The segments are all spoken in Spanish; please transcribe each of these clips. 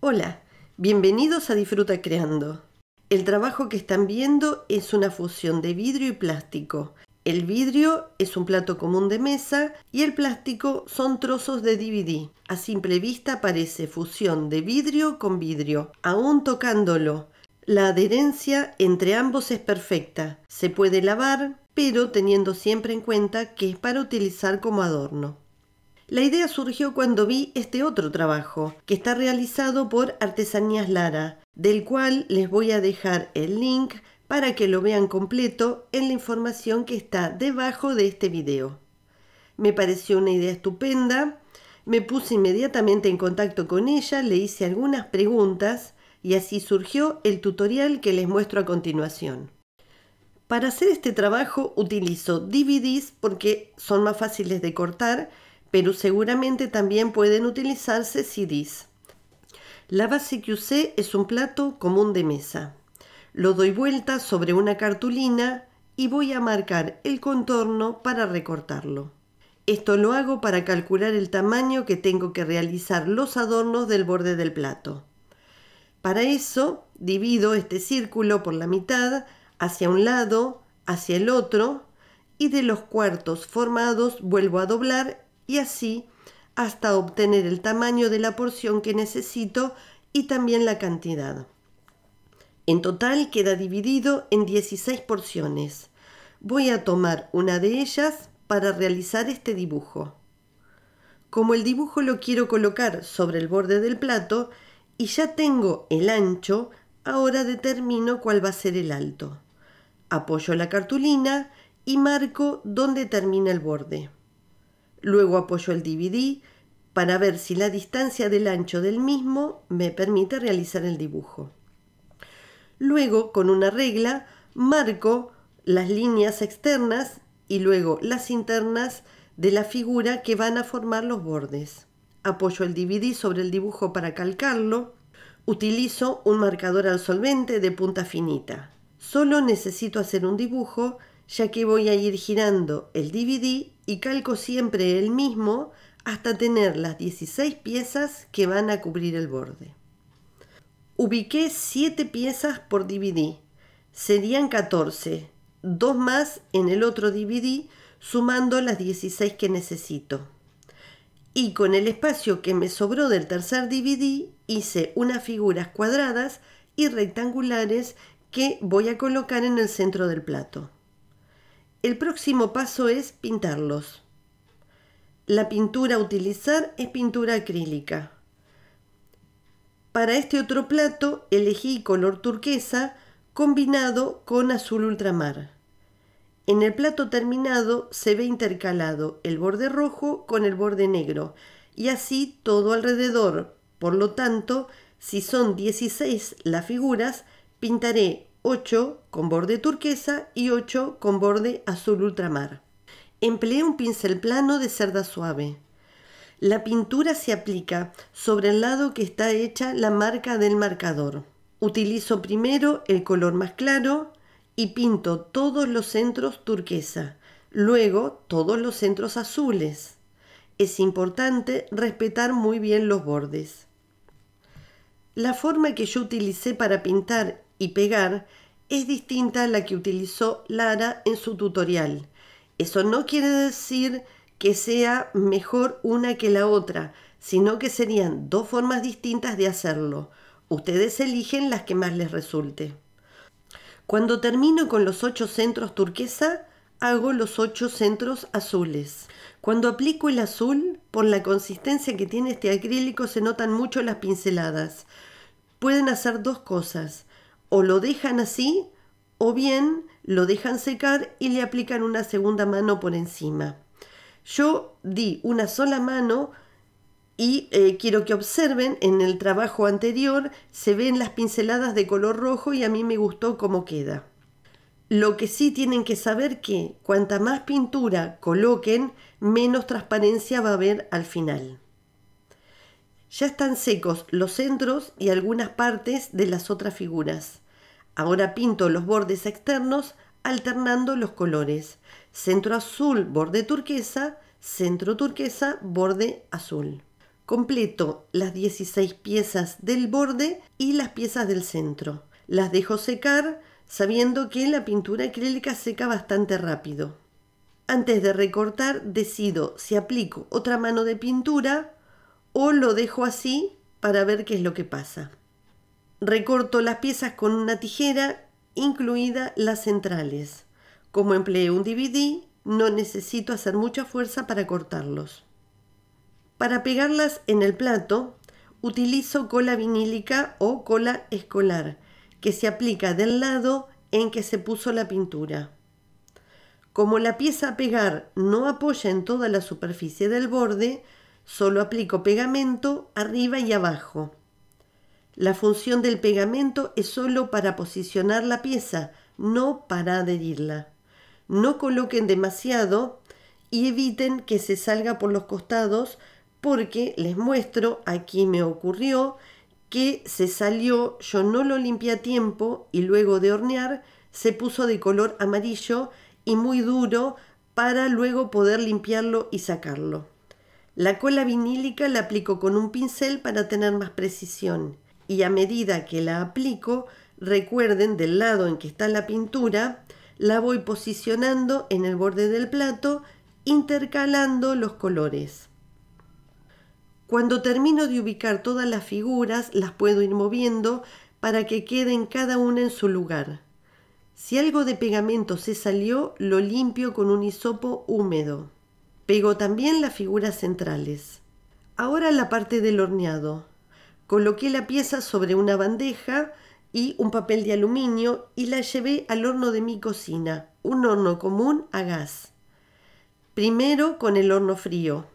Hola, bienvenidos a Disfruta Creando. El trabajo que están viendo es una fusión de vidrio y plástico. El vidrio es un plato común de mesa y el plástico son trozos de DVD. A simple vista parece fusión de vidrio con vidrio, aún tocándolo. La adherencia entre ambos es perfecta. Se puede lavar, pero teniendo siempre en cuenta que es para utilizar como adorno. La idea surgió cuando vi este otro trabajo, que está realizado por Artesanías Lara, del cual les voy a dejar el link para que lo vean completo en la información que está debajo de este video. Me pareció una idea estupenda, me puse inmediatamente en contacto con ella, le hice algunas preguntas y así surgió el tutorial que les muestro a continuación. Para hacer este trabajo utilizo DVDs porque son más fáciles de cortar pero seguramente también pueden utilizarse CDs. La base que usé es un plato común de mesa. Lo doy vuelta sobre una cartulina y voy a marcar el contorno para recortarlo. Esto lo hago para calcular el tamaño que tengo que realizar los adornos del borde del plato. Para eso, divido este círculo por la mitad, hacia un lado, hacia el otro, y de los cuartos formados vuelvo a doblar y así hasta obtener el tamaño de la porción que necesito y también la cantidad. En total queda dividido en 16 porciones. Voy a tomar una de ellas para realizar este dibujo. Como el dibujo lo quiero colocar sobre el borde del plato y ya tengo el ancho, ahora determino cuál va a ser el alto. Apoyo la cartulina y marco dónde termina el borde. Luego apoyo el DVD para ver si la distancia del ancho del mismo me permite realizar el dibujo. Luego, con una regla, marco las líneas externas y luego las internas de la figura que van a formar los bordes. Apoyo el DVD sobre el dibujo para calcarlo. Utilizo un marcador al solvente de punta finita. Solo necesito hacer un dibujo ya que voy a ir girando el DVD y calco siempre el mismo hasta tener las 16 piezas que van a cubrir el borde. Ubiqué 7 piezas por DVD, serían 14, 2 más en el otro DVD sumando las 16 que necesito. Y con el espacio que me sobró del tercer DVD hice unas figuras cuadradas y rectangulares que voy a colocar en el centro del plato. El próximo paso es pintarlos. La pintura a utilizar es pintura acrílica. Para este otro plato elegí color turquesa combinado con azul ultramar. En el plato terminado se ve intercalado el borde rojo con el borde negro y así todo alrededor. Por lo tanto, si son 16 las figuras, pintaré 8 con borde turquesa y 8 con borde azul ultramar. Empleé un pincel plano de cerda suave. La pintura se aplica sobre el lado que está hecha la marca del marcador. Utilizo primero el color más claro y pinto todos los centros turquesa, luego todos los centros azules. Es importante respetar muy bien los bordes. La forma que yo utilicé para pintar y pegar es distinta a la que utilizó Lara en su tutorial. Eso no quiere decir que sea mejor una que la otra, sino que serían dos formas distintas de hacerlo. Ustedes eligen las que más les resulte. Cuando termino con los ocho centros turquesa, hago los ocho centros azules. Cuando aplico el azul, por la consistencia que tiene este acrílico se notan mucho las pinceladas. Pueden hacer dos cosas o lo dejan así o bien lo dejan secar y le aplican una segunda mano por encima. Yo di una sola mano y eh, quiero que observen, en el trabajo anterior se ven las pinceladas de color rojo y a mí me gustó cómo queda. Lo que sí tienen que saber que cuanta más pintura coloquen, menos transparencia va a haber al final. Ya están secos los centros y algunas partes de las otras figuras. Ahora pinto los bordes externos alternando los colores. Centro azul, borde turquesa, centro turquesa, borde azul. Completo las 16 piezas del borde y las piezas del centro. Las dejo secar sabiendo que la pintura acrílica seca bastante rápido. Antes de recortar decido si aplico otra mano de pintura o lo dejo así para ver qué es lo que pasa. Recorto las piezas con una tijera, incluidas las centrales. Como empleé un DVD, no necesito hacer mucha fuerza para cortarlos. Para pegarlas en el plato, utilizo cola vinílica o cola escolar, que se aplica del lado en que se puso la pintura. Como la pieza a pegar no apoya en toda la superficie del borde, Solo aplico pegamento arriba y abajo. La función del pegamento es solo para posicionar la pieza, no para adherirla. No coloquen demasiado y eviten que se salga por los costados porque les muestro, aquí me ocurrió que se salió, yo no lo limpié a tiempo y luego de hornear se puso de color amarillo y muy duro para luego poder limpiarlo y sacarlo. La cola vinílica la aplico con un pincel para tener más precisión y a medida que la aplico, recuerden del lado en que está la pintura, la voy posicionando en el borde del plato intercalando los colores. Cuando termino de ubicar todas las figuras, las puedo ir moviendo para que queden cada una en su lugar. Si algo de pegamento se salió, lo limpio con un hisopo húmedo. Pego también las figuras centrales. Ahora la parte del horneado. Coloqué la pieza sobre una bandeja y un papel de aluminio y la llevé al horno de mi cocina, un horno común a gas. Primero con el horno frío.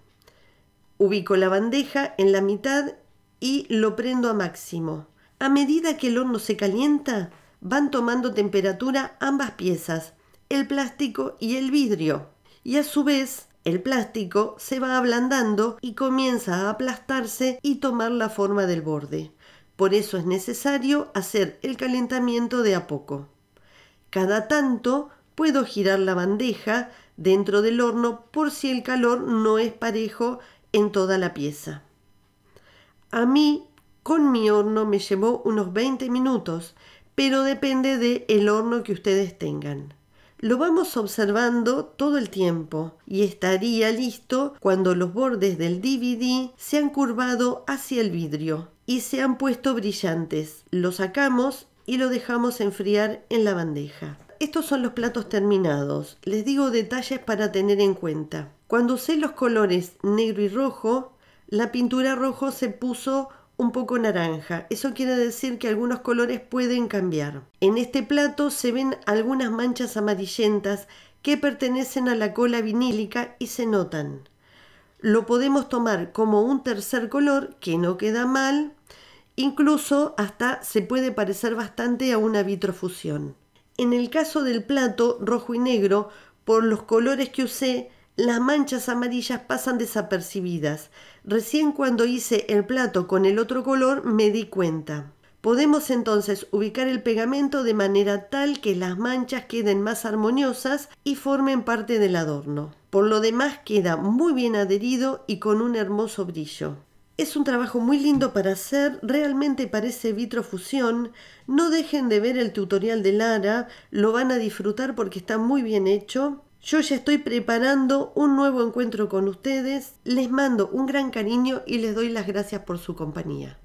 Ubico la bandeja en la mitad y lo prendo a máximo. A medida que el horno se calienta, van tomando temperatura ambas piezas, el plástico y el vidrio, y a su vez el plástico se va ablandando y comienza a aplastarse y tomar la forma del borde. Por eso es necesario hacer el calentamiento de a poco. Cada tanto puedo girar la bandeja dentro del horno por si el calor no es parejo en toda la pieza. A mí, con mi horno me llevó unos 20 minutos, pero depende del horno que ustedes tengan lo vamos observando todo el tiempo y estaría listo cuando los bordes del DVD se han curvado hacia el vidrio y se han puesto brillantes. Lo sacamos y lo dejamos enfriar en la bandeja. Estos son los platos terminados. Les digo detalles para tener en cuenta. Cuando usé los colores negro y rojo, la pintura rojo se puso un poco naranja. Eso quiere decir que algunos colores pueden cambiar. En este plato se ven algunas manchas amarillentas que pertenecen a la cola vinílica y se notan. Lo podemos tomar como un tercer color que no queda mal, incluso hasta se puede parecer bastante a una vitrofusión. En el caso del plato rojo y negro, por los colores que usé, las manchas amarillas pasan desapercibidas. Recién cuando hice el plato con el otro color me di cuenta. Podemos entonces ubicar el pegamento de manera tal que las manchas queden más armoniosas y formen parte del adorno. Por lo demás queda muy bien adherido y con un hermoso brillo. Es un trabajo muy lindo para hacer, realmente parece vitrofusión. No dejen de ver el tutorial de Lara, lo van a disfrutar porque está muy bien hecho. Yo ya estoy preparando un nuevo encuentro con ustedes. Les mando un gran cariño y les doy las gracias por su compañía.